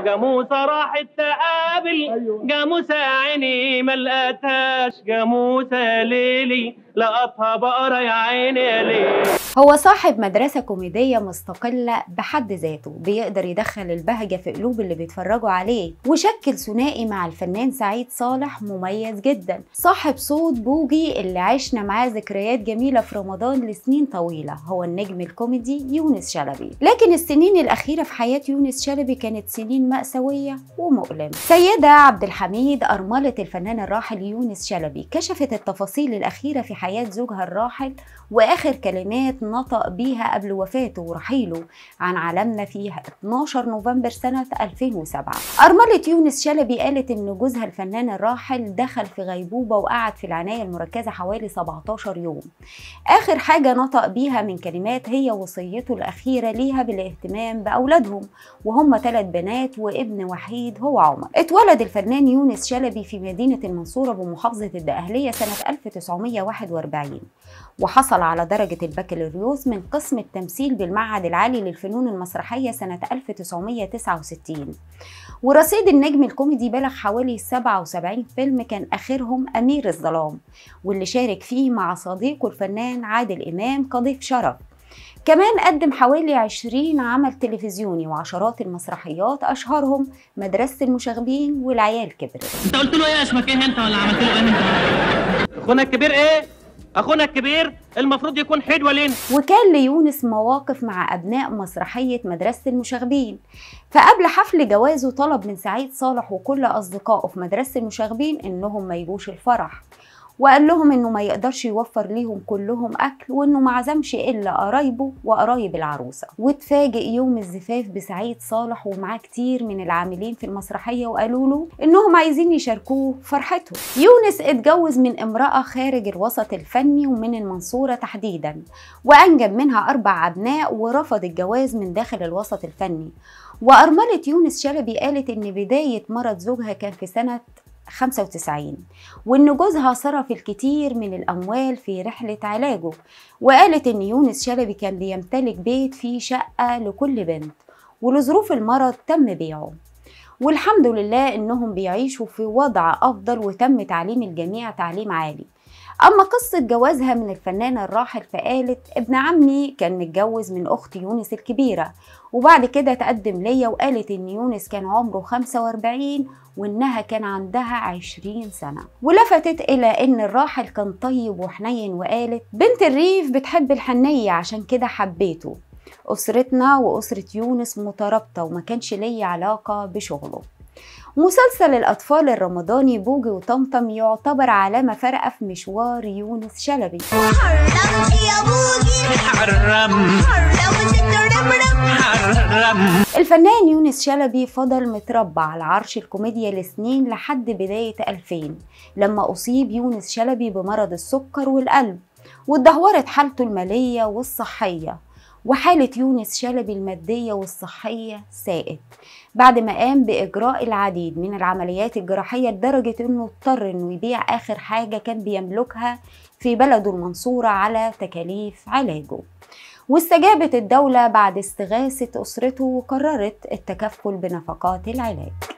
قاموسة راحت تقابل أيوة. قاموسة عيني لقتهاش قاموسة ليلي لقطها بقرة يا عيني ليلي هو صاحب مدرسة كوميدية مستقلة بحد ذاته بيقدر يدخل البهجة في قلوب اللي بيتفرجوا عليه وشكل ثنائي مع الفنان سعيد صالح مميز جدا صاحب صوت بوجي اللي عشنا معاه ذكريات جميلة في رمضان لسنين طويلة هو النجم الكوميدي يونس شلبي لكن السنين الأخيرة في حياة يونس شلبي كانت سنين مأساوية ومؤلمة سيدة عبد الحميد أرملة الفنان الراحل يونس شلبي كشفت التفاصيل الأخيرة في حياة زوجها الراحل وآخر كلمات نطق بيها قبل وفاته ورحيله عن عالمنا في 12 نوفمبر سنة 2007 أرملة يونس شلبي قالت إن جوزها الفنان الراحل دخل في غيبوبة وقعد في العناية المركزة حوالي 17 يوم آخر حاجة نطق بيها من كلمات هي وصيته الأخيرة ليها بالاهتمام بأولادهم وهم ثلاث بنات وابن وحيد هو عمر اتولد الفنان يونس شلبي في مدينة المنصورة بمحافظة الدقهلية سنة 1941 وحصل على درجة البكالوريوس البكالوريوس من قسم التمثيل بالمعهد العالي للفنون المسرحية سنة 1969 ورصيد النجم الكوميدي بلغ حوالي 77 فيلم كان آخرهم أمير الظلام واللي شارك فيه مع صديقه الفنان عادل إمام كضيف شرف كمان قدم حوالي 20 عمل تلفزيوني وعشرات المسرحيات اشهرهم مدرسه المشاغبين والعيال كبرت انت قلت له ايه اسمك ايه انت ولا عملت له ايه انت اخونا الكبير ايه اخونا الكبير المفروض يكون حلو لنا وكان ليونس مواقف مع ابناء مسرحيه مدرسه المشاغبين فقبل حفل جوازه طلب من سعيد صالح وكل اصدقائه في مدرسه المشاغبين انهم ما يجوش الفرح وقال لهم انه ما يقدرش يوفر ليهم كلهم اكل وانه ما عزمش الا قرايبه وقرايب العروسه واتفاجئ يوم الزفاف بسعيد صالح ومعاه كتير من العاملين في المسرحيه وقالوا له انهم عايزين يشاركوه فرحته يونس اتجوز من امراه خارج الوسط الفني ومن المنصوره تحديدا وانجب منها اربع ابناء ورفض الجواز من داخل الوسط الفني وارمله يونس شلبي قالت ان بدايه مرض زوجها كان في سنه 95 وإن جوزها صرف الكثير من الأموال في رحلة علاجه وقالت إن يونس شلبي كان بيمتلك بيت فيه شقة لكل بنت ولظروف المرض تم بيعه والحمد لله إنهم بيعيشوا في وضع أفضل وتم تعليم الجميع تعليم عالي أما قصة جوازها من الفنانة الراحل فقالت ابن عمي كان متجوز من أخت يونس الكبيرة وبعد كده تقدم ليا وقالت إن يونس كان عمره 45 وإنها كان عندها 20 سنة ولفتت إلى إن الراحل كان طيب وحنين وقالت بنت الريف بتحب الحنية عشان كده حبيته أسرتنا وأسرة يونس مترابطة وما كانش ليا علاقة بشغله مسلسل الأطفال الرمضاني بوجي وطمطم يعتبر علامة فارقة في مشوار يونس شلبي الفنان يونس شلبي فضل متربع على عرش الكوميديا لسنين لحد بداية 2000 لما أصيب يونس شلبي بمرض السكر والقلب واتدهورت حالته المالية والصحية وحالة يونس شلبي المادية والصحية ساءت بعد ما قام بإجراء العديد من العمليات الجراحية لدرجة إنه اضطر إنه يبيع آخر حاجة كان بيملكها في بلده المنصورة على تكاليف علاجه واستجابت الدولة بعد استغاثة أسرته وقررت التكفل بنفقات العلاج